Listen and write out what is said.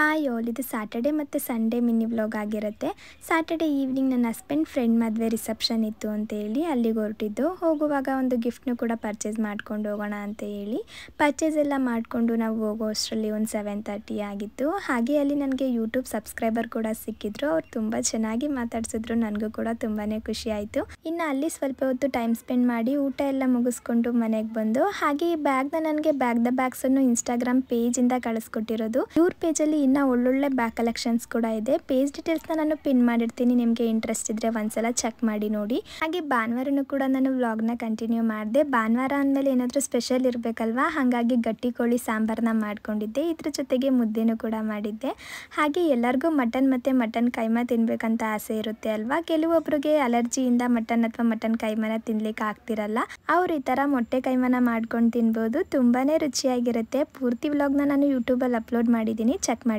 hi ಓಲ್ ಇದು Saturday ಮತ್ತು Sunday mini vlog ಆಗಿರುತ್ತೆ ಸ್ಯಾಟರ್ಡೆ ಈವ್ನಿಂಗ್ ನನ್ನ ಹಸ್ಬೆಂಡ್ ಫ್ರೆಂಡ್ ಮದುವೆ ರಿಸೆಪ್ಷನ್ ಇತ್ತು ಅಂತ ಹೇಳಿ ಅಲ್ಲಿಗೆ ಹೊರಟಿದ್ದು ಹೋಗುವಾಗ ಒಂದು ಗಿಫ್ಟ್ನು ಕೂಡ ಪರ್ಚೇಸ್ ಮಾಡ್ಕೊಂಡು ಹೋಗೋಣ ಅಂತ ಹೇಳಿ ಪರ್ಚೇಸ್ ಎಲ್ಲ ಮಾಡಿಕೊಂಡು ನಾವು ಹೋಗೋ ಅಷ್ಟರಲ್ಲಿ ಒಂದು ಸೆವೆನ್ ತರ್ಟಿ ಆಗಿತ್ತು ಹಾಗೆ ಅಲ್ಲಿ ನನಗೆ ಯೂಟ್ಯೂಬ್ ಸಬ್ಸ್ಕ್ರೈಬರ್ ಕೂಡ ಸಿಕ್ಕಿದ್ರು ಅವ್ರು ತುಂಬ ಚೆನ್ನಾಗಿ ಮಾತಾಡ್ಸಿದ್ರು ನನಗೂ ಕೂಡ ತುಂಬಾ ಖುಷಿ ಆಯಿತು ಇನ್ನು ಅಲ್ಲಿ ಸ್ವಲ್ಪ ಹೊತ್ತು ಟೈಮ್ ಸ್ಪೆಂಡ್ ಮಾಡಿ ಊಟ ಎಲ್ಲ ಮುಗಿಸ್ಕೊಂಡು ಮನೆಗೆ ಬಂದು ಹಾಗೆ ಈ ಬ್ಯಾಗ್ನ ನನಗೆ ಬ್ಯಾಗ್ಸ್ ಬ್ಯಾಗ್ಸನ್ನು ಇನ್ಸ್ಟಾಗ್ರಾಮ್ ಪೇಜಿಂದ ಕಳಿಸ್ಕೊಟ್ಟಿರೋದು ಇವ್ರ ಪೇಜಲ್ಲಿ ಇನ್ನು ಒಳ್ಳೊಳ್ಳೆ ಬ್ಯಾಕ್ ಕಲೆಕ್ಷನ್ಸ್ ಕೂಡ ಇದೆ ಪೇಜ್ ಡೀಟೇಲ್ಸ್ನ ನಾನು ಪಿನ್ ಮಾಡಿರ್ತೀನಿ ನಿಮಗೆ ಇಂಟ್ರೆಸ್ಟ್ ಇದ್ದರೆ ಒಂದ್ಸಲ ಚೆಕ್ ಮಾಡಿ ನೋಡಿ ಹಾಗೆ ಭಾನುವಾರನೂ ಕೂಡ ನಾನು ವ್ಲಾಗ್ನ ಕಂಟಿನ್ಯೂ ಮಾಡಿದೆ ಭಾನುವಾರ ಅಂದಮೇಲೆ ಏನಾದರೂ ಸ್ಪೆಷಲ್ ಇರಬೇಕಲ್ವಾ ಹಾಗಾಗಿ ಗಟ್ಟಿ ಕೋಳಿ ನ ಮಾಡ್ಕೊಂಡಿದ್ದೆ ಇದ್ರ ಜೊತೆಗೆ ಮುದ್ದೆನೂ ಕೂಡ ಮಾಡಿದ್ದೆ ಹಾಗೆ ಎಲ್ಲರಿಗೂ ಮಟನ್ ಮತ್ತು ಮಟನ್ ಕೈಮಾ ತಿನ್ಬೇಕಂತ ಆಸೆ ಇರುತ್ತೆ ಅಲ್ವಾ ಕೆಲವೊಬ್ಬರಿಗೆ ಅಲರ್ಜಿಯಿಂದ ಮಟನ್ ಅಥವಾ ಮಟನ್ ಕೈಮಾನ ತಿನ್ಲಿಕ್ಕೆ ಆಗ್ತಿರಲ್ಲ ಅವ್ರು ಈ ಥರ ಮೊಟ್ಟೆ ಕೈಮನ ಮಾಡ್ಕೊಂಡು ತಿನ್ಬೋದು ತುಂಬಾ ರುಚಿಯಾಗಿರುತ್ತೆ ಪೂರ್ತಿ ವ್ಲಾಗ್ನ ನಾನು ಯೂಟ್ಯೂಬಲ್ಲಿ ಅಪ್ಲೋಡ್ ಮಾಡಿದ್ದೀನಿ ಚೆಕ್ ಮಾಡಿ